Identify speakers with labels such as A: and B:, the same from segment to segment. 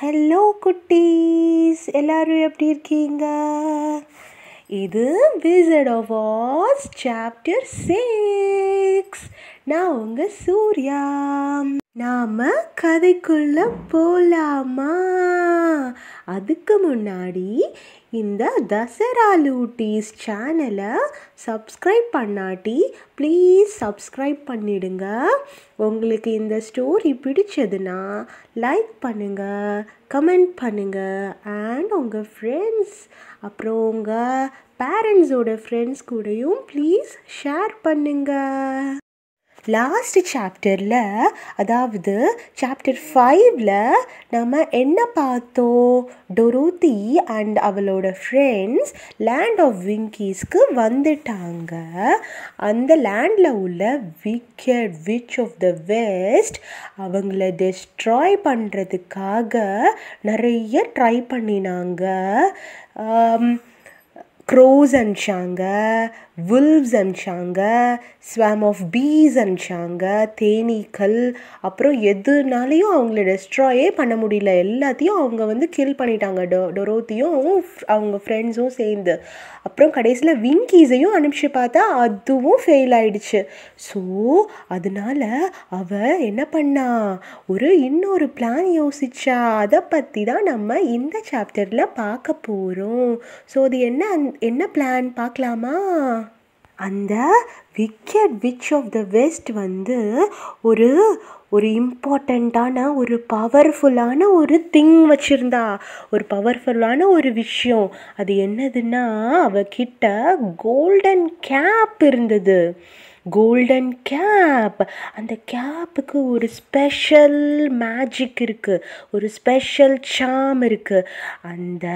A: hello குட்டீஸ் எல்லோரும் எப்படி இருக்கீங்க இது wizard of Oz chapter six நான் உங்கள் சூர்யா நாம் கதைக்குள்ளே போகலாமா அதுக்கு முன்னாடி இந்த தசரா லூட்டிஸ் சேனலை சப்ஸ்கிரைப் பண்ணாட்டி ப்ளீஸ் சப்ஸ்கிரைப் பண்ணிடுங்க உங்களுக்கு இந்த ஸ்டோரி பிடிச்சதுன்னா லைக் பண்ணுங்கள் கமெண்ட் பண்ணுங்கள் அண்ட் உங்கள் ஃப்ரெண்ட்ஸ் அப்புறம் உங்கள் பேரண்ட்ஸோட ஃப்ரெண்ட்ஸ் கூடயும் ப்ளீஸ் ஷேர் பண்ணுங்கள் லாஸ்ட் சாப்டரில் அதாவது சாப்டர் ஃபைவ்ல நம்ம என்ன பார்த்தோம் டொரோத்தி அண்ட் அவளோட ஃப்ரெண்ட்ஸ் லேண்ட் ஆஃப் விங்கீஸ்க்கு வந்துட்டாங்க அந்த லேண்டில் உள்ள wicked witch of the west அவங்கள டெஸ்ட்ராய் பண்ணுறதுக்காக நிறைய ட்ரை பண்ணினாங்க க்ரோஸ் அனுப்பிச்சாங்க வில்வ்ஸ் அனுப்பிச்சாங்க ஸ்வாம் ஆஃப் பீஸ் அனுப்பிச்சாங்க தேனீக்கள் அப்புறம் எதுனாலையும் அவங்கள டெஸ்ட்ராயே பண்ண முடியல எல்லாத்தையும் அவங்க வந்து கில் பண்ணிட்டாங்க டொ டொரோத்தியும் அவங்க ஃப்ரெண்ட்ஸும் சேர்ந்து அப்புறம் கடைசியில் விங்கீஸையும் அனுப்பிச்சு பார்த்தா அதுவும் ஃபெயில் ஆயிடுச்சு ஸோ அதனால அவ என்ன பண்ணா ஒரு இன்னொரு பிளான் யோசிச்சா அதை பற்றி தான் நம்ம இந்த சாப்டரில் பார்க்க போகிறோம் ஸோ அது என்ன என்ன பிளான் பார்க்கலாமா அந்த wicked witch of the west வந்து ஒரு ஒரு இம்பார்ட்டண்ட்டான ஒரு பவர்ஃபுல்லான ஒரு திங் வச்சுருந்தா ஒரு பவர்ஃபுல்லான ஒரு விஷயம் அது என்னதுன்னா அவகிட்ட கோல்டன் கேப் இருந்தது கோல்டன் கேப் அந்த கேப்புக்கு ஒரு ஸ்பெஷல் மேஜிக் இருக்குது ஒரு ஸ்பெஷல் சாம் இருக்குது அந்த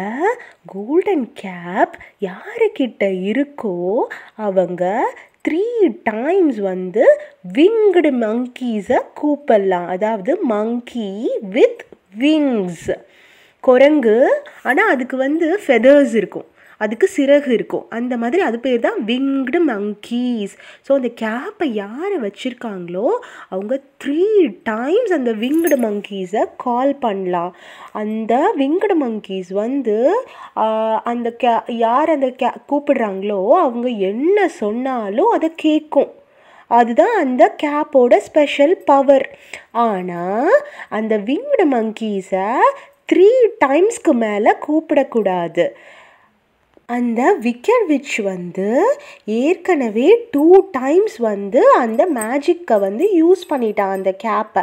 A: கோல்டன் கேப் யாருக்கிட்ட இருக்கோ அவங்க த்ரீ டைம்ஸ் வந்து விங்கடு மங்கீஸை கூப்பிடலாம் அதாவது மங்கி வித் விங்ஸ் குரங்கு ஆனால் அதுக்கு வந்து ஃபெதர்ஸ் இருக்கும் அதுக்கு சிறகு இருக்கும் அந்த மாதிரி அது பேர் தான் விங்டு மங்கீஸ் ஸோ அந்த கேப்பை யார் வச்சுருக்காங்களோ அவங்க த்ரீ டைம்ஸ் அந்த விங்டு மங்கீஸை கால் பண்ணலாம் அந்த விங்டு மங்கீஸ் வந்து அந்த கே யார் அந்த கே கூப்பிடுறாங்களோ அவங்க என்ன சொன்னாலும் அதை கேட்கும் அதுதான் அந்த கேப்போட ஸ்பெஷல் பவர் ஆனால் அந்த விங்டு மங்கீஸை த்ரீ டைம்ஸ்க்கு மேலே கூப்பிடக்கூடாது அந்த விக்கர் விச் வந்து ஏற்கனவே டூ டைம்ஸ் வந்து அந்த மேஜிக்கை வந்து யூஸ் பண்ணிட்டான் அந்த கேப்பை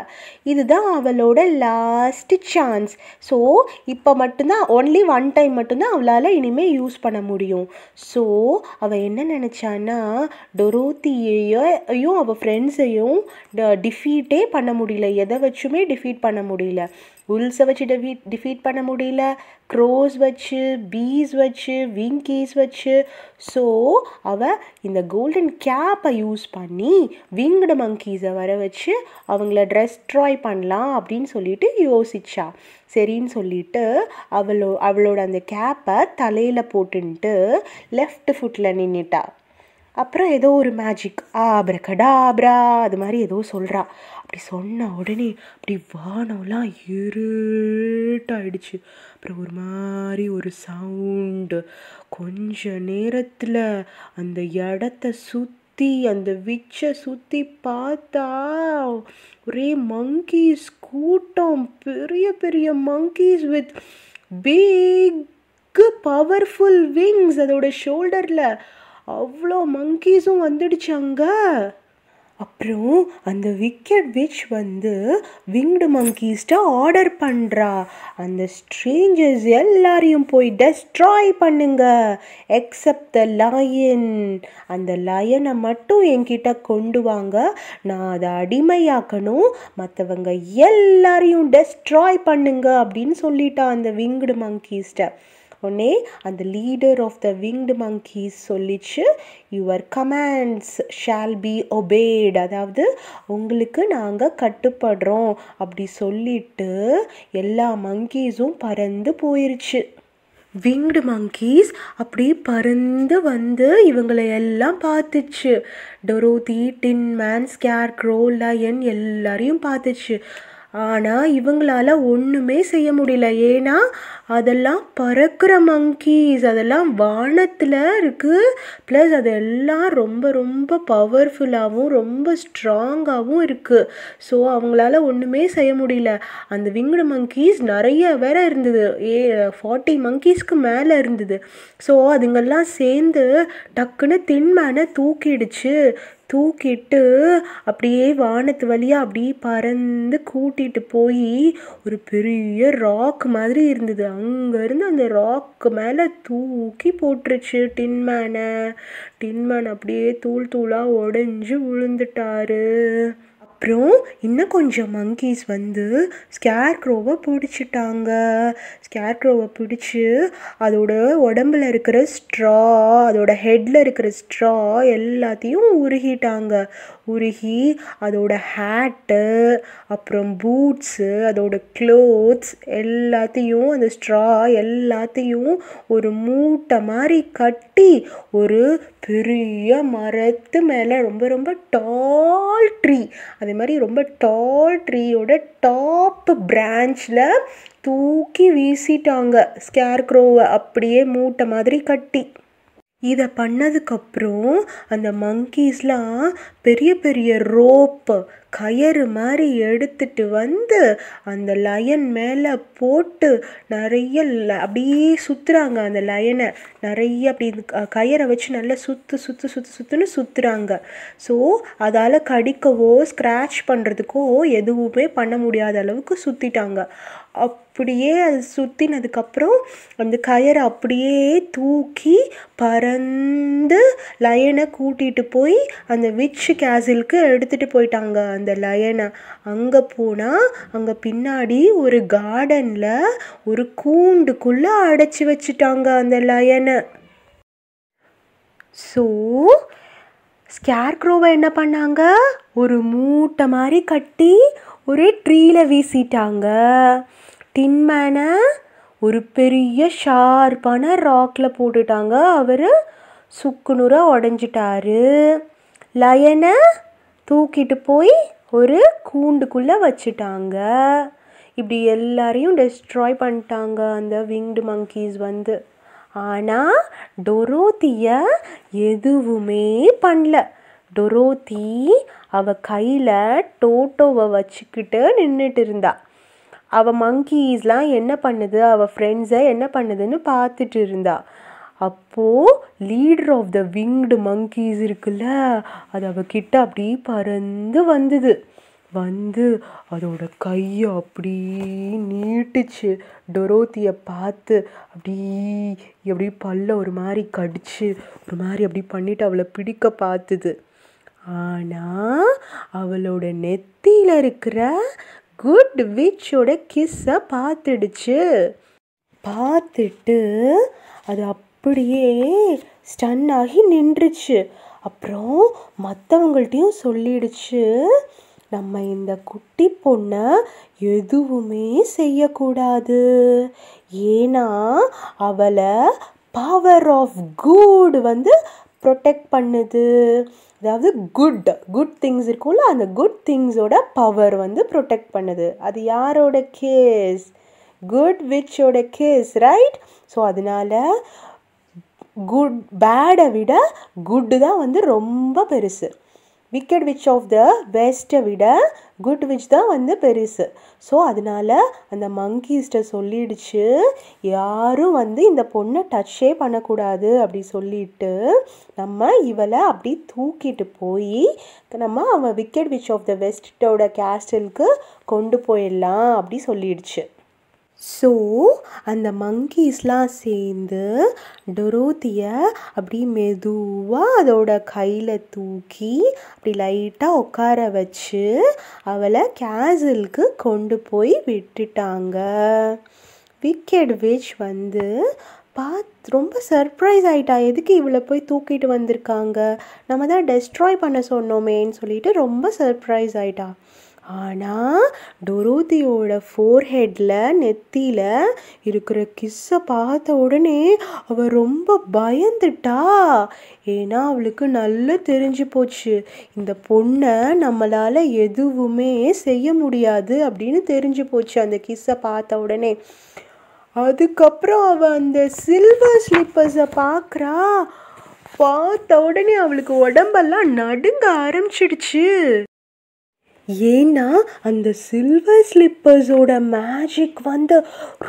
A: இதுதான் அவளோட லாஸ்ட் சான்ஸ் ஸோ இப்போ மட்டும்தான் ஒன்லி ஒன் டைம் மட்டும்தான் அவளால் இனிமேல் யூஸ் பண்ண முடியும் ஸோ அவள் என்ன நினச்சான்னா டொரோத்தியையும் அவள் ஃப்ரெண்ட்ஸையும் டிஃபீட்டே பண்ண முடியல எதை வச்சுமே டிஃபீட் பண்ண முடியல உல்ஸை வச்சு டெஃபீட் டிஃபீட் பண்ண முடியல க்ரோஸ் வச்சு பீஸ் வச்சு விங்கீஸ் வச்சு ஸோ அவள் இந்த கோல்டன் கேப்பை யூஸ் பண்ணி விங்கடு மங்கீஸை வர வச்சு அவங்கள ட்ரெஸ்ட்ராய் பண்ணலாம் அப்படின்னு சொல்லிட்டு யோசிச்சா சரின்னு சொல்லிட்டு அவளோ அவளோட அந்த கேப்பை தலையில் போட்டுன்ட்டு லெஃப்ட் ஃபுட்டில் நின்றுட்டா அப்புறம் ஏதோ ஒரு மேஜிக் ஆப்ர கடாப்ரா அது மாதிரி ஏதோ சொல்கிறா அப்படி சொன்ன உடனே அப்படி வானம்லாம் இருட்டாயிடுச்சு அப்புறம் ஒரு மாதிரி ஒரு சவுண்டு கொஞ்ச நேரத்தில் அந்த இடத்த சுற்றி அந்த விச்சை சுற்றி பார்த்தா ஒரே மங்கீஸ் கூட்டம் பெரிய பெரிய monkeys with big powerful wings அதோட ஷோல்டரில் அவ்வளோ மங்கீஸும் வந்துடுச்சு அங்கே அப்புறம் அந்த விக்கெட் விச் வந்து விங்டு மங்கீஸ்ட்டை ஆர்டர் பண்ணுறா அந்த ஸ்ட்ரேஞ்சர்ஸ் எல்லாரையும் போய் டெஸ்ட்ராய் பண்ணுங்க எக்ஸப்ட் த லயன் அந்த லயனை மட்டும் என்கிட்ட கொண்டு வாங்க நான் அதை அடிமையாக்கணும் மற்றவங்க எல்லாரையும் டெஸ்ட்ராய் பண்ணுங்க அப்படின்னு சொல்லிட்டா அந்த விங்டு மங்கீஸ்ட்டை உடனே அந்த leader of the winged monkeys சொல்லிச்சு your commands shall be obeyed அதாவது உங்களுக்கு நாங்கள் கட்டுப்படுறோம் அப்படி சொல்லிட்டு எல்லா மங்கீஸும் பறந்து போயிருச்சு விங்டு மங்கீஸ் அப்படி பறந்து வந்து இவங்களை எல்லாம் பார்த்துச்சு Dorothy tin man scarecrow lion எல்லாரையும் பார்த்துச்சு ஆனால் இவங்களால் ஒன்றுமே செய்ய முடியல ஏன்னா அதெல்லாம் பறக்கிற மங்கீஸ் அதெல்லாம் வானத்தில் இருக்குது ப்ளஸ் அதெல்லாம் ரொம்ப ரொம்ப பவர்ஃபுல்லாகவும் ரொம்ப ஸ்ட்ராங்காகவும் இருக்குது ஸோ அவங்களால ஒன்றுமே செய்ய முடியல அந்த விங்குடு மங்கீஸ் நிறைய வேற இருந்தது ஏ ஃபார்ட்டி மங்கீஸ்க்கு மேலே இருந்தது ஸோ அதுங்கெல்லாம் சேர்ந்து டக்குன்னு தின்மேனை தூக்கிடுச்சு தூக்கிட்டு அப்படியே வானத்து வழியாக அப்படியே பறந்து கூட்டிகிட்டு போய் ஒரு பெரிய ராக் மாதிரி இருந்தது அங்கேருந்து அந்த ராக்கு மேலே தூக்கி போட்டுருச்சு டின்மேனை டின்மேன் அப்படியே தூள் தூளாக உடஞ்சி விழுந்துட்டாரு அப்புறம் இன்னும் கொஞ்சம் மங்கீஸ் வந்து ஸ்கேர் க்ரோவை பிடிச்சிட்டாங்க ஸ்கேர் க்ரோவை பிடிச்சி அதோட உடம்புல இருக்கிற ஸ்ட்ரா அதோட ஹெட்டில் இருக்கிற ஸ்ட்ரா எல்லாத்தையும் உருகிட்டாங்க உருகி அதோட ஹேட்டு அப்புறம் பூட்ஸு அதோட க்ளோத்ஸ் எல்லாத்தையும் அந்த ஸ்ட்ரா எல்லாத்தையும் ஒரு மூட்டை மாதிரி கட்டி ஒரு பெரிய மரத்து மேலே ரொம்ப ரொம்ப டால் ட்ரீ அதே மாதிரி ரொம்ப டால் ட்ரீயோட டாப் பிரான்ச்சில் தூக்கி வீசிட்டாங்க ஸ்கேர் க்ரோவை அப்படியே மூட்டை மாதிரி கட்டி இதை பண்ணதுக்கப்புறம் அந்த மங்கீஸ்லாம் பெரிய பெரிய ரோப்பு கயறு மாதிரி எடுத்துட்டு வந்து அந்த லயன் மேலே போட்டு நிறைய அப்படியே சுற்றுறாங்க அந்த லயனை நிறைய அப்படி கயரை வச்சு நல்லா சுற்று சுற்று சுற்று சுற்றுன்னு சுற்றுறாங்க ஸோ அதால் கடிக்கவோ ஸ்க்ராச் பண்ணுறதுக்கோ எதுவுமே பண்ண முடியாத அளவுக்கு சுற்றிட்டாங்க அப் அப்படியே அது சுற்றினதுக்கப்புறம் அந்த கயிறை அப்படியே தூக்கி பறந்து லயனை கூட்டிகிட்டு போய் அந்த விச் கேசிலுக்கு எடுத்துகிட்டு போயிட்டாங்க அந்த லயனை அங்கே போனால் அங்கே பின்னாடி ஒரு கார்டனில் ஒரு கூண்டுக்குள்ளே அடைச்சி வச்சுட்டாங்க அந்த லயனை ஸோ ஸ்கேர்க்ரோவை என்ன பண்ணாங்க ஒரு மூட்டை மாதிரி கட்டி ஒரு ட்ரீல வீசிட்டாங்க தின் மேனை ஒரு பெரிய ஷார்ப்பான ராக்கில் போட்டுட்டாங்க அவர் சுக்குநூறாக உடஞ்சிட்டாரு லயனை தூக்கிட்டு போய் ஒரு கூண்டுக்குள்ளே வச்சுட்டாங்க இப்படி எல்லாரையும் டெஸ்ட்ராய் பண்ணிட்டாங்க அந்த விங்டு மங்கீஸ் வந்து ஆனால் டொரோத்தியை எதுவுமே பண்ணல டொரோத்தி அவள் கையில் டோட்டோவை வச்சுக்கிட்டு நின்றுட்டு இருந்தாள் அவள் மங்கீஸ்லாம் என்ன பண்ணுது அவள் ஃப்ரெண்ட்ஸை என்ன பண்ணுதுன்னு பார்த்துட்டு இருந்தா அப்போது leader of the winged monkeys இருக்குல்ல அது அவகிட்ட அப்படியே பறந்து வந்தது வந்து அதோட கையை அப்படி நீட்டுச்சு டொரோத்தியை பார்த்து அப்படி எப்படி பல்ல ஒரு மாதிரி கடிச்சு ஒரு மாதிரி அப்படி பண்ணிட்டு அவளை பிடிக்க பார்த்துது ஆனால் அவளோட நெத்தியில் இருக்கிற குட் விச்சோட கிஸ்ஸை பார்த்துடுச்சு பார்த்துட்டு அது அப்படியே ஸ்டன் ஆகி நின்றுச்சு அப்புறம் மற்றவங்கள்ட்டையும் சொல்லிடுச்சு நம்ம இந்த குட்டி பொண்ணை எதுவுமே செய்யக்கூடாது ஏன்னா அவளை பவர் ஆஃப் குட் வந்து ப்ரொடெக்ட் பண்ணுது அதாவது குட் குட் திங்ஸ் இருக்கும்ல அந்த குட் திங்ஸோட பவர் வந்து ப்ரொடெக்ட் பண்ணுது அது யாரோட கேஸ் குட் விச்சோட கேஸ் ரைட் ஸோ அதனால் குட் பேடை விட குட்டு தான் வந்து ரொம்ப பெருசு விக்கெட் விச் ஆஃப் த பெஸ்ட்டை விட குட் விச் தான் வந்து பெருசு ஸோ அதனால் அந்த மங்கீஸ்ட்டை சொல்லிடுச்சு யாரும் வந்து இந்த பொண்ணை டச்சே பண்ணக்கூடாது அப்படி சொல்லிட்டு நம்ம இவளை அப்படி தூக்கிட்டு போய் நம்ம அவன் விக்கெட் விச் ஆஃப் த வெஸ்ட்டோட கேஸ்டலுக்கு கொண்டு போயிடலாம் அப்படி சொல்லிடுச்சு ஸோ அந்த மங்கீஸ்லாம் சேர்ந்து டொரோத்தியை அப்படி மெதுவாக அதோட கையில் தூக்கி அப்படி லைட்டாக உட்கார வச்சு அவளை கேசலுக்கு கொண்டு போய் விட்டுட்டாங்க விக்கெட் விச் வந்து பார்த்து ரொம்ப சர்ப்ரைஸ் ஆகிட்டா எதுக்கு இவளை போய் தூக்கிட்டு வந்திருக்காங்க நம்ம தான் டெஸ்ட்ராய் பண்ண சொன்னோமேன்னு சொல்லிட்டு ரொம்ப சர்ப்ரைஸ் ஆகிட்டா ஆனால் டொரோதியோட ஃபோர்ஹெட்டில் நெத்தியில் இருக்கிற கிஸ்ஸை பார்த்த உடனே அவள் ரொம்ப பயந்துட்டா ஏன்னா அவளுக்கு நல்லா தெரிஞ்சு போச்சு இந்த பொண்ணை நம்மளால் எதுவுமே செய்ய முடியாது அப்படின்னு தெரிஞ்சு போச்சு அந்த கிஸ்ஸை பார்த்த உடனே அதுக்கப்புறம் அவள் அந்த சில்வர் ஸ்லிப்பர்ஸை பார்க்குறா பார்த்த உடனே அவளுக்கு உடம்பெல்லாம் நடுங்க ஆரம்பிச்சிடுச்சு ஏன்னா அந்த சில்வர் ஸ்லிப்பர்ஸோட மேஜிக் வந்து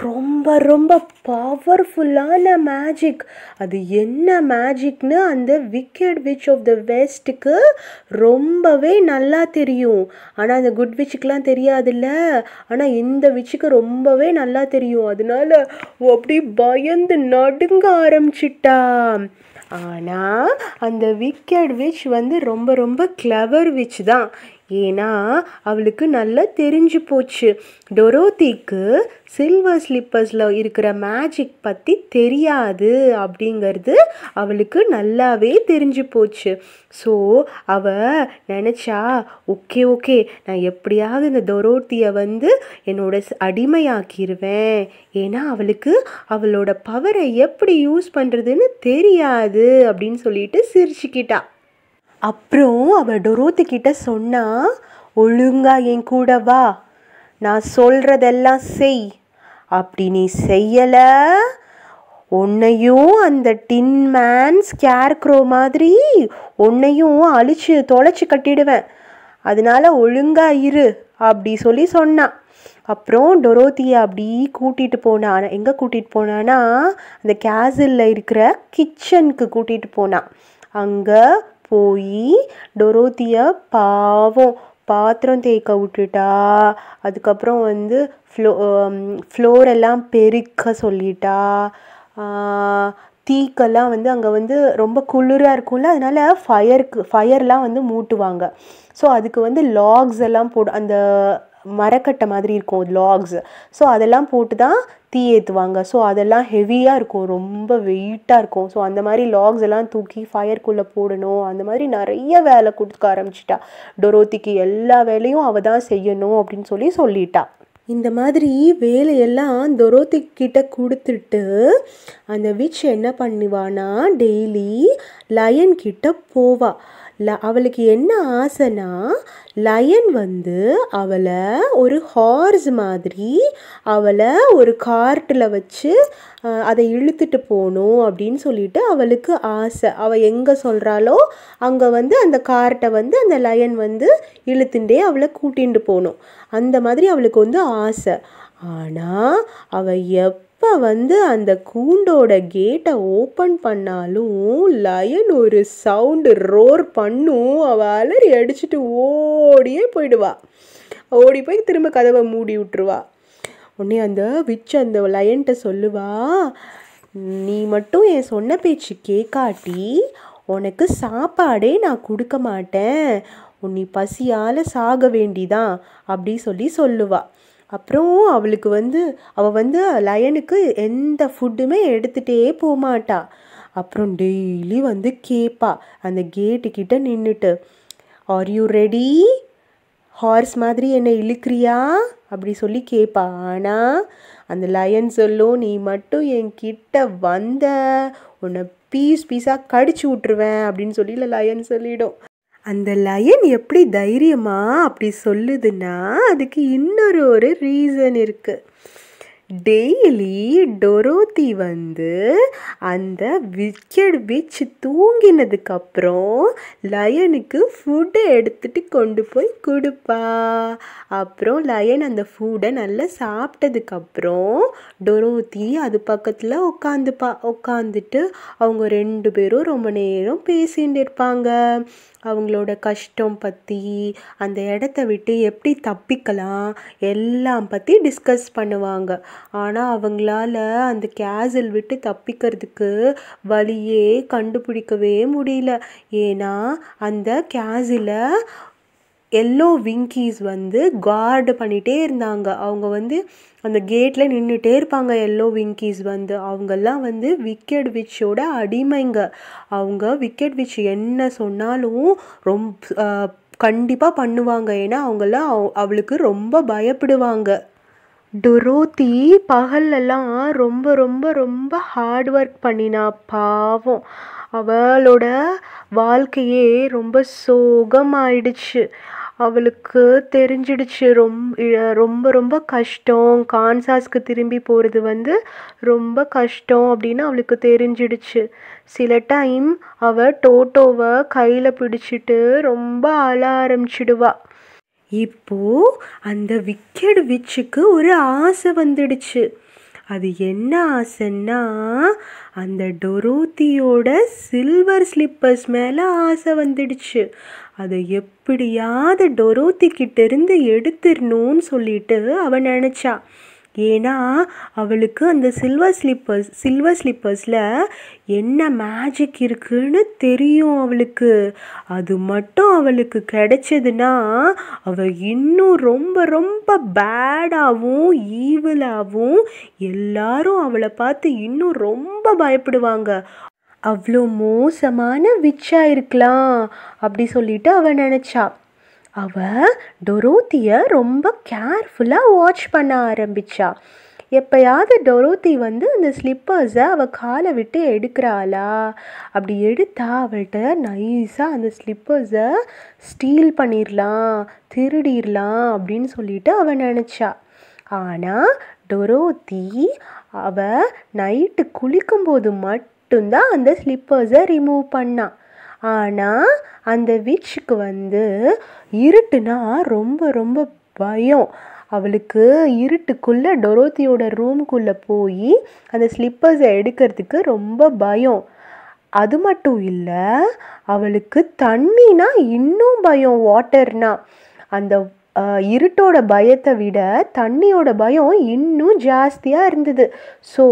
A: ரொம்ப ரொம்ப பவர்ஃபுல்லான மேஜிக் அது என்ன மேஜிக்னு அந்த விக்கெட் விச் ஆஃப் த வெஸ்ட்டுக்கு ரொம்பவே நல்லா தெரியும் ஆனால் அந்த குட் விச்சுக்கெலாம் தெரியாதுல்ல ஆனால் இந்த விச்சுக்கு ரொம்பவே நல்லா தெரியும் அதனால அப்படி பயந்து நடுங்க ஆரம்பிச்சிட்டா ஆனால் அந்த விக்கெட் விச் வந்து ரொம்ப ரொம்ப கிளவர் விச் தான் ஏன்னா அவளுக்கு நல்லா தெரிஞ்சு போச்சு டொரோத்திக்கு சில்வர் ஸ்லிப்பர்ஸில் இருக்கிற மேஜிக் பற்றி தெரியாது அப்படிங்கிறது அவளுக்கு நல்லாவே தெரிஞ்சு போச்சு ஸோ அவ நினச்சா ஓகே ஓகே நான் எப்படியாவது இந்த தொரோத்தியை வந்து என்னோட அடிமையாக்கிடுவேன் ஏன்னா அவளுக்கு அவளோட பவரை எப்படி யூஸ் பண்ணுறதுன்னு தெரியாது அப்படின்னு சொல்லிட்டு சிரிச்சுக்கிட்டா அப்புறம் அவள் டொரோத்து கிட்ட சொன்னா ஒழுங்கா என் கூட வா நான் சொல்கிறதெல்லாம் செய் அப்படி நீ செய்யலை உன்னையும் அந்த டின் ஸ்கேர் ஸ்கேர்க்ரோ மாதிரி உன்னையும் அழிச்சு தொலைச்சி கட்டிடுவேன் அதனால ஒழுங்கா இரு அப்படி சொல்லி சொன்னான் அப்புறம் டொரோத்தியை அப்படி கூட்டிகிட்டு போனான் எங்கே கூட்டிகிட்டு போனான்னா அந்த கேசலில் இருக்கிற கிச்சனுக்கு கூட்டிகிட்டு போனான் அங்கே போய் டொரோத்தியை பாவம் பாத்திரம் தேய்க்க விட்டுட்டா அதுக்கப்புறம் வந்து ஃப்ளோ ஃப்ளோரெல்லாம் பெருக்க சொல்லிட்டா தீக்கெல்லாம் வந்து அங்கே வந்து ரொம்ப குளிராக இருக்கும்ல அதனால ஃபயருக்கு ஃபயர்லாம் வந்து மூட்டுவாங்க ஸோ அதுக்கு வந்து லாக்ஸ் எல்லாம் போடு அந்த மரக்கட்டை மாதிரி இருக்கும் லாக்ஸ் ஸோ அதெல்லாம் போட்டு தான் தீ ஏற்றுவாங்க ஸோ அதெல்லாம் ஹெவியாக இருக்கும் ரொம்ப வெயிட்டாக இருக்கும் ஸோ அந்த மாதிரி லாக்ஸ் எல்லாம் தூக்கி ஃபயர்க்குள்ளே போடணும் அந்த மாதிரி நிறைய வேலை கொடுக்க ஆரம்பிச்சிட்டா டொரோத்திக்கு எல்லா வேலையும் அவள் தான் செய்யணும் அப்படின்னு சொல்லி சொல்லிட்டா இந்த மாதிரி வேலையெல்லாம் தொரோத்திக்கிட்ட கொடுத்துட்டு அந்த விச் என்ன பண்ணுவானா டெய்லி லயன் கிட்ட போவா ல அவளுக்கு என்ன ஆசைனா லயன் வந்து அவளை ஒரு ஹார்ஸ் மாதிரி அவளை ஒரு கார்ட்டில் வச்சு அதை இழுத்துட்டு போகணும் அப்படின்னு சொல்லிட்டு அவளுக்கு ஆசை அவள் எங்கே சொல்கிறாளோ அங்கே வந்து அந்த கார்ட்டை வந்து அந்த லயன் வந்து இழுத்துட்டே அவளை கூட்டிகிட்டு போகணும் அந்த மாதிரி அவளுக்கு வந்து ஆசை ஆனால் அவள் எப் எப்போ வந்து அந்த கூண்டோட கேட்டை ஓப்பன் பண்ணாலும் லயன் ஒரு சவுண்டு ரோர் பண்ணும் அவள் அலறி அடிச்சுட்டு ஓடியே போயிடுவா ஓடி போய் திரும்ப கதவை மூடி விட்டுருவா உடனே அந்த விச் அந்த லயன்ட்ட சொல்லுவா நீ மட்டும் என் சொன்ன பேச்சு கேட்காட்டி உனக்கு சாப்பாடே நான் கொடுக்க மாட்டேன் நீ பசியால் சாக வேண்டிதான் அப்படி சொல்லி சொல்லுவாள் அப்புறம் அவளுக்கு வந்து அவள் வந்து லயனுக்கு எந்த ஃபுட்டுமே எடுத்துகிட்டே போகமாட்டா அப்புறம் டெய்லி வந்து கேட்பா அந்த கேட்டுக்கிட்ட நின்றுட்டு ஆர் யூ ரெடி ஹார்ஸ் மாதிரி என்னை இழுக்கிறியா அப்படி சொல்லி கேட்பா ஆனால் அந்த லயன் சொல்லும் நீ மட்டும் என் கிட்ட வந்த உன்னை பீஸ் பீஸாக கடிச்சு விட்ருவேன் அப்படின்னு சொல்லி இல்லை லயன் சொல்லிடும் அந்த லயன் எப்படி தைரியமாக அப்படி சொல்லுதுன்னா அதுக்கு இன்னொரு ஒரு ரீசன் இருக்குது டெய்லி டொரோத்தி வந்து அந்த விக்கெட் விச் தூங்கினதுக்கப்புறம் லயனுக்கு ஃபுட்டை எடுத்துகிட்டு கொண்டு போய் கொடுப்பா அப்புறம் லயன் அந்த ஃபுட்டை நல்லா சாப்பிட்டதுக்கப்புறம் டொரோத்தி அது பக்கத்தில் உட்காந்துப்பா உட்காந்துட்டு அவங்க ரெண்டு பேரும் ரொம்ப நேரம் பேசிகிட்டு இருப்பாங்க அவங்களோட கஷ்டம் பற்றி அந்த இடத்த விட்டு எப்படி தப்பிக்கலாம் எல்லாம் பற்றி டிஸ்கஸ் பண்ணுவாங்க ஆனால் அவங்களால அந்த கேசல் விட்டு தப்பிக்கிறதுக்கு வழியே கண்டுபிடிக்கவே முடியல ஏன்னா அந்த கேஸில் எல்லோ விங்கீஸ் வந்து கார்டு பண்ணிகிட்டே இருந்தாங்க அவங்க வந்து அந்த கேட்டில் நின்றுட்டே இருப்பாங்க எல்லோ விங்கீஸ் வந்து அவங்கெல்லாம் வந்து விக்கெட் விச்சோட அடிமைங்க அவங்க விக்கெட் விச் என்ன சொன்னாலும் ரொம்ப கண்டிப்பாக பண்ணுவாங்க ஏன்னா அவங்கெல்லாம் அவளுக்கு ரொம்ப பயப்படுவாங்க டொரோத்தி பகல்லெல்லாம் ரொம்ப ரொம்ப ரொம்ப ஹார்ட் ஒர்க் பண்ணினா பாவம் அவளோட வாழ்க்கையே ரொம்ப சோகமாயிடுச்சு அவளுக்கு தெரிஞ்சிடுச்சு ரொம் ரொம்ப ரொம்ப கஷ்டம் கான்சாஸ்க்கு திரும்பி போகிறது வந்து ரொம்ப கஷ்டம் அப்படின்னு அவளுக்கு தெரிஞ்சிடுச்சு சில டைம் அவள் டோட்டோவை கையில் பிடிச்சிட்டு ரொம்ப அழ ஆரம்பிச்சிடுவா இப்போது அந்த விக்கெட் விச்சுக்கு ஒரு ஆசை வந்துடுச்சு அது என்ன ஆசைன்னா அந்த டொரோத்தியோட சில்வர் ஸ்லிப்பர்ஸ் மேலே ஆசை வந்துடுச்சு அதை எப்படியாவது டொரோத்தி கிட்டேருந்து எடுத்துடணும்னு சொல்லிட்டு அவன் நினச்சா ஏன்னா அவளுக்கு அந்த சில்வர் ஸ்லிப்பர்ஸ் சில்வர் ஸ்லிப்பர்ஸில் என்ன மேஜிக் இருக்குன்னு தெரியும் அவளுக்கு அது மட்டும் அவளுக்கு கிடைச்சதுன்னா அவள் இன்னும் ரொம்ப ரொம்ப பேடாகவும் ஈவலாகவும் எல்லாரும் அவளை பார்த்து இன்னும் ரொம்ப பயப்படுவாங்க அவ்வளோ மோசமான விச்சாக இருக்கலாம் அப்படி சொல்லிட்டு அவள் நினச்சா அவள் டொரோத்தியை ரொம்ப கேர்ஃபுல்லாக வாட்ச் பண்ண ஆரம்பித்தா எப்போயாவது டொரோத்தி வந்து அந்த ஸ்லிப்பர்ஸை அவள் காலை விட்டு எடுக்கிறாளா அப்படி எடுத்தா அவள்கிட்ட நைஸாக அந்த ஸ்லிப்பர்ஸை ஸ்டீல் பண்ணிடலாம் திருடிடலாம் அப்படின்னு சொல்லிட்டு அவள் நினச்சா ஆனால் டொரோத்தி அவள் நைட்டு குளிக்கும்போது மட்டும்தான் அந்த ஸ்லிப்பர்ஸை ரிமூவ் பண்ணான் ஆனால் அந்த விட்ச்சுக்கு வந்து இருட்டுனா ரொம்ப ரொம்ப பயம் அவளுக்கு இருட்டுக்குள்ளே டொரோத்தியோட ரூம்குள்ளே போய் அந்த ஸ்லிப்பர்ஸை எடுக்கிறதுக்கு ரொம்ப பயம் அது மட்டும் இல்லை அவளுக்கு தண்ணினா இன்னும் பயம் வாட்டர்னா அந்த இருட்டோட பயத்தை விட தண்ணியோட பயம் இன்னும் ஜாஸ்தியாக இருந்தது ஸோ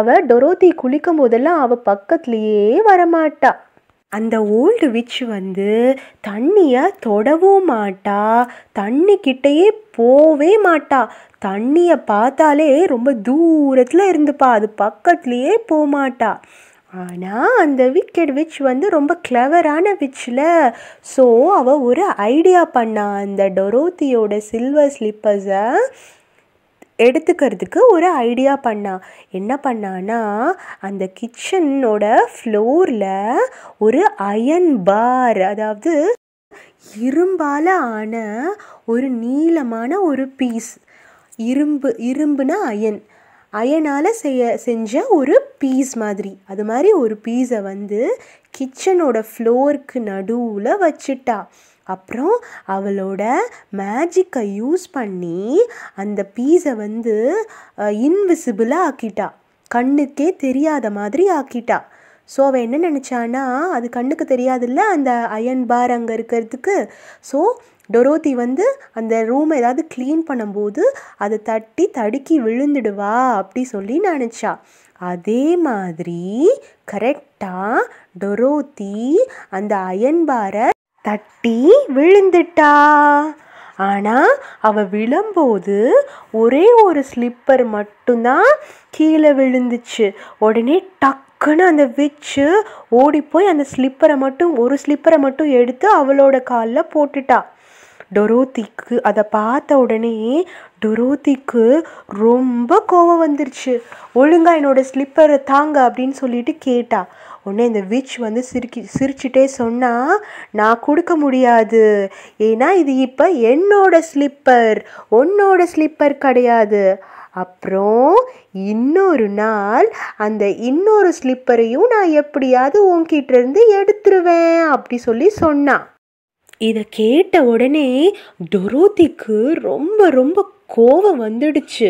A: அவள் டொரோத்தி குளிக்கும் போதெல்லாம் அவள் பக்கத்துலேயே வரமாட்டாள் அந்த ஓல்டு விச் வந்து தண்ணியை தொடவும் மாட்டா தண்ணிக்கிட்டேயே போவே மாட்டா தண்ணியை பார்த்தாலே ரொம்ப தூரத்தில் இருந்துப்பா அது பக்கத்துலேயே போகமாட்டா ஆனால் அந்த விக்கெட் விச் வந்து ரொம்ப கிளவரான விச்சில் ஸோ அவள் ஒரு ஐடியா பண்ணா அந்த டொரோத்தியோட சில்வர் ஸ்லிப்பர்ஸை எடுத்துக்கிறதுக்கு ஒரு ஐடியா பண்ணா என்ன பண்ணான்னா அந்த கிச்சனோட ஃப்ளோரில் ஒரு அயன் பார் அதாவது இரும்பால் ஆன ஒரு நீளமான ஒரு பீஸ் இரும்பு இரும்புனா அயன் அயனால் செய்ய செஞ்ச ஒரு பீஸ் மாதிரி அது மாதிரி ஒரு பீஸை வந்து கிச்சனோட ஃப்ளோருக்கு நடுவில் வச்சுட்டா அப்புறம் அவளோட மேஜிக்கை யூஸ் பண்ணி அந்த பீஸை வந்து இன்விசிபிளாக ஆக்கிட்டா கண்ணுக்கே தெரியாத மாதிரி ஆக்கிட்டா ஸோ அவள் என்ன நினச்சான்னா அது கண்ணுக்கு தெரியாதுல்ல அந்த அயன் பார் அங்கே இருக்கிறதுக்கு ஸோ டொரோத்தி வந்து அந்த ரூம் ஏதாவது க்ளீன் பண்ணும்போது அதை தட்டி தடுக்கி விழுந்துடுவா அப்படி சொல்லி நினச்சா அதே மாதிரி கரெக்டாக டொரோத்தி அந்த அயன் பாரை தட்டி விழுந்துட்டா ஆனால் அவள் விழும்போது ஒரே ஒரு ஸ்லிப்பர் மட்டும்தான் கீழே விழுந்துச்சு உடனே டக்குன்னு அந்த விச்சு ஓடி போய் அந்த ஸ்லிப்பரை மட்டும் ஒரு ஸ்லிப்பரை மட்டும் எடுத்து அவளோட காலில் போட்டுட்டா டொரோத்திக்கு அதை பார்த்த உடனே டொரோத்திக்கு ரொம்ப கோவம் வந்துருச்சு ஒழுங்கா என்னோட ஸ்லிப்பரை தாங்க அப்படின்னு சொல்லிட்டு கேட்டா உடனே இந்த விச் வந்து சிரிக்கி சிரிச்சுட்டே சொன்னால் நான் கொடுக்க முடியாது ஏன்னா இது இப்போ என்னோட ஸ்லிப்பர் உன்னோட ஸ்லிப்பர் கிடையாது அப்புறம் இன்னொரு நாள் அந்த இன்னொரு ஸ்லிப்பரையும் நான் எப்படியாவது உன்கிட்டேருந்து எடுத்துருவேன் அப்படி சொல்லி சொன்னான் இதை கேட்ட உடனே டொரோத்திக்கு ரொம்ப ரொம்ப கோவம் வந்துடுச்சு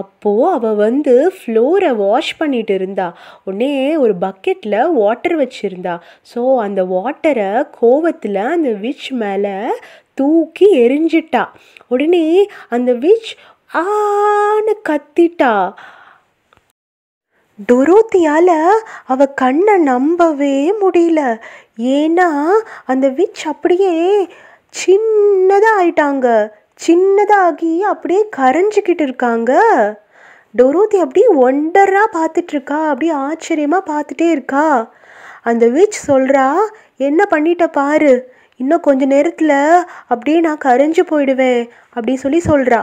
A: அப்போது அவள் வந்து ஃப்ளோரை வாஷ் பண்ணிட்டு இருந்தா உடனே ஒரு பக்கெட்டில் வாட்டர் வச்சுருந்தா ஸோ அந்த வாட்டரை கோவத்தில் அந்த விச் மேலே தூக்கி எரிஞ்சிட்டா உடனே அந்த விச் ஆன்னு கத்திட்டா டொரோத்தியால் அவள் கண்ணை நம்பவே முடியல ஏன்னா அந்த விச் அப்படியே சின்னதாக ஆயிட்டாங்க சின்னதாகி அப்படியே கரைஞ்சிக்கிட்டு இருக்காங்க டொரோத்தி அப்படியே ஒண்டராக பார்த்துட்ருக்கா அப்படியே ஆச்சரியமாக பார்த்துட்டே இருக்கா அந்த வீச் சொல்கிறா என்ன பண்ணிட்ட பாரு இன்னும் கொஞ்ச நேரத்தில் அப்படியே நான் கரைஞ்சு போயிடுவேன் அப்படின்னு சொல்லி சொல்கிறா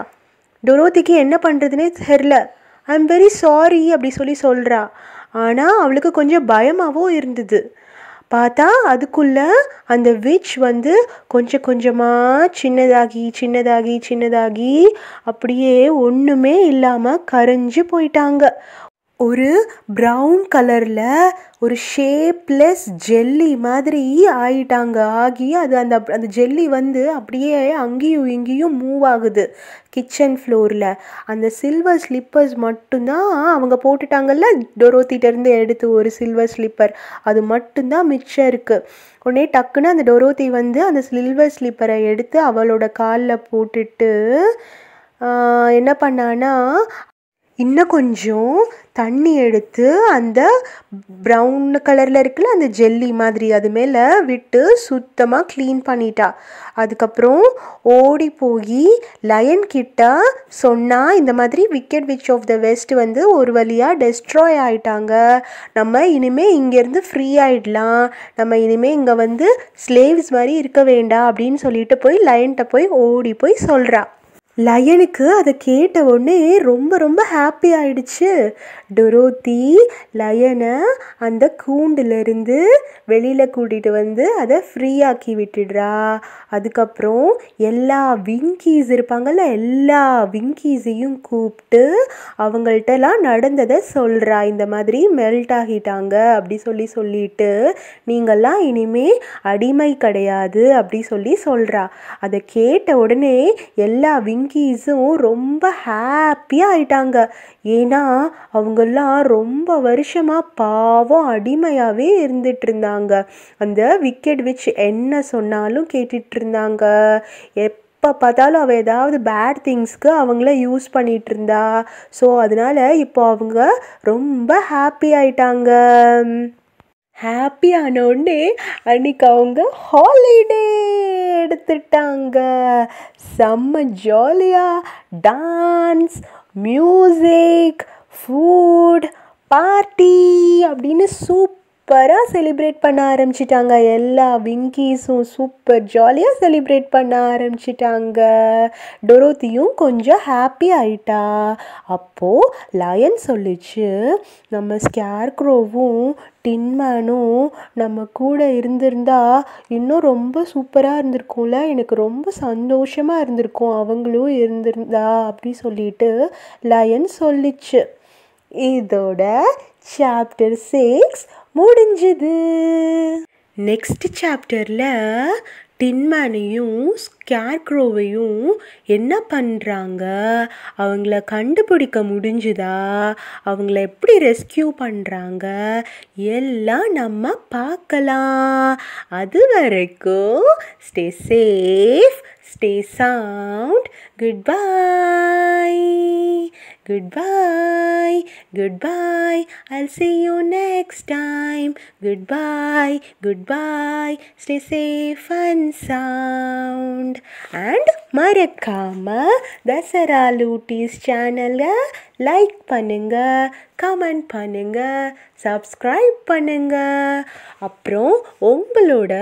A: டொரோத்திக்கு என்ன பண்ணுறதுனே தெரில ஐ எம் வெரி சாரி அப்படி சொல்லி சொல்கிறா ஆனால் அவளுக்கு கொஞ்சம் பயமாகவும் இருந்தது பார்த்தா அதுக்குள்ளே அந்த விச் வந்து கொஞ்சம் கொஞ்சமாக சின்னதாகி சின்னதாகி சின்னதாகி அப்படியே ஒன்றுமே இல்லாமல் கரைஞ்சி போயிட்டாங்க ஒரு ப்ரவுன் கலரில் ஒரு ஷேப்லெஸ் ஜெல்லி மாதிரி ஆகிட்டாங்க ஆகி அது அந்த அந்த ஜெல்லி வந்து அப்படியே அங்கேயும் இங்கேயும் மூவ் ஆகுது கிச்சன் ஃப்ளோரில் அந்த சில்வர் ஸ்லிப்பர்ஸ் மட்டும்தான் அவங்க போட்டுட்டாங்கல்ல டொரோத்திட்டேருந்து எடுத்து ஒரு சில்வர் ஸ்லிப்பர் அது மட்டும்தான் மிச்சம் இருக்குது உடனே டக்குன்னு அந்த டொரோத்தி வந்து அந்த சில்வர் ஸ்லிப்பரை எடுத்து அவளோட காலில் போட்டுட்டு என்ன பண்ணான்னா இன்னும் கொஞ்சம் தண்ணி எடுத்து அந்த ப்ரௌன் கலரில் இருக்குல்ல அந்த ஜெல்லி மாதிரி அது மேலே விட்டு சுத்தமாக க்ளீன் பண்ணிட்டா அதுக்கப்புறம் ஓடி போய் லயன் கிட்ட சொன்னால் இந்த மாதிரி wicked witch of the west வந்து ஒரு வழியாக டெஸ்ட்ராய் ஆயிட்டாங்க நம்ம இனிமேல் இங்கேருந்து ஃப்ரீ ஆகிடலாம் நம்ம இனிமேல் இங்கே வந்து ஸ்லேவ்ஸ் மாதிரி இருக்க வேண்டாம் அப்படின்னு சொல்லிட்டு போய் லயன்கிட்ட போய் ஓடி போய் சொல்கிறா லயனுக்கு அதை கேட்ட உடனே ரொம்ப ரொம்ப ஹாப்பி ஆயிடுச்சு டொரோத்தி லயனை அந்த கூண்டுலேருந்து வெளியில் கூட்டிகிட்டு வந்து அதை ஃப்ரீயாக்கி விட்டுடுறா அதுக்கப்புறம் எல்லா விங்கீஸ் இருப்பாங்கள்ல எல்லா விங்கீஸையும் கூப்பிட்டு அவங்கள்ட்டலாம் நடந்ததை சொல்கிறா இந்த மாதிரி மெல்ட் ஆகிட்டாங்க அப்படி சொல்லி சொல்லிட்டு நீங்கள்லாம் இனிமே அடிமை கிடையாது அப்படி சொல்லி சொல்கிறா அதை கேட்ட உடனே எல்லா விங் மங்கீஸும் ரொம்ப ஹாப்பியாக ஆயிட்டாங்க ஏன்னா அவங்கெல்லாம் ரொம்ப வருஷமாக பாவம் அடிமையாகவே இருந்துட்டு இருந்தாங்க அந்த விக்கெட் வச்சு என்ன சொன்னாலும் கேட்டுட்டு இருந்தாங்க எப்போ பார்த்தாலும் அவள் ஏதாவது பேட் திங்ஸ்க்கு அவங்கள யூஸ் பண்ணிகிட்டு இருந்தா ஸோ அதனால் இப்போ அவங்க ரொம்ப ஹாப்பி ஆயிட்டாங்க ஹாப்பி ஆனோடனே அன்றைக்கி அவங்க ஹாலிடே எடுத்துட்டாங்க செம்ம ஜாலியாக டான்ஸ் மியூசிக் ஃபுட் பார்ட்டி அப்படின்னு சூப்பர் சூப்பராக செலிப்ரேட் பண்ண ஆரம்பிச்சிட்டாங்க எல்லா விங்கீஸும் சூப்பர் ஜாலியாக செலிப்ரேட் பண்ண ஆரம்பிச்சிட்டாங்க டொரோத்தியும் கொஞ்சம் ஹாப்பி ஆயிட்டா அப்போது லயன் சொல்லிச்சு நம்ம ஸ்கேர்க்ரோவும் டின்மேனும் நம்ம கூட இருந்திருந்தா இன்னும் ரொம்ப சூப்பராக இருந்திருக்கும்ல எனக்கு ரொம்ப சந்தோஷமாக இருந்திருக்கும் அவங்களும் இருந்திருந்தா அப்படி சொல்லிட்டு லயன் சொல்லிச்சு இதோட சாப்டர் சிக்ஸ் முடிஞ்சது நெக்ஸ்ட் சாப்டரில் டின்மேனையும் ஸ்கேர்க்ரோவையும் என்ன பண்ணுறாங்க அவங்கள கண்டுபிடிக்க முடிஞ்சுதா அவங்கள எப்படி ரெஸ்கியூ பண்ணுறாங்க எல்லாம் நம்ம பார்க்கலாம் அது வரைக்கும் stay safe stay sound good bye good bye good bye I'll see you next time good bye good bye stay safe and sound and மறக்காமல் தசரா லூட்டிஸ் சேனலை லைக் பண்ணுங்கள் கமெண்ட் பண்ணுங்கள் சப்ஸ்கிரைப் பண்ணுங்கள் அப்புறம் உங்களோட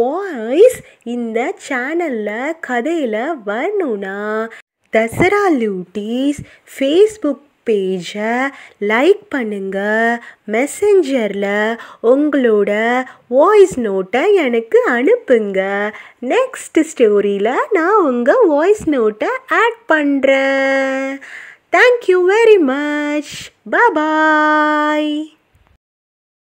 A: வாய்ஸ் இந்த சேனலில் கதையில் வரணும்னா தசரா லூட்டிஸ் ஃபேஸ்புக் பேஜை லைக் பண்ணுங்கள் மெசஞ்சரில் உங்களோட வாய்ஸ் நோட்டை எனக்கு அனுப்புங்க நெக்ஸ்ட் ஸ்டோரியில் நான் உங்கள் வாய்ஸ் நோட்டை ஆட் பண்ணுறேன் தேங்க்யூ வெரி மச் பாய்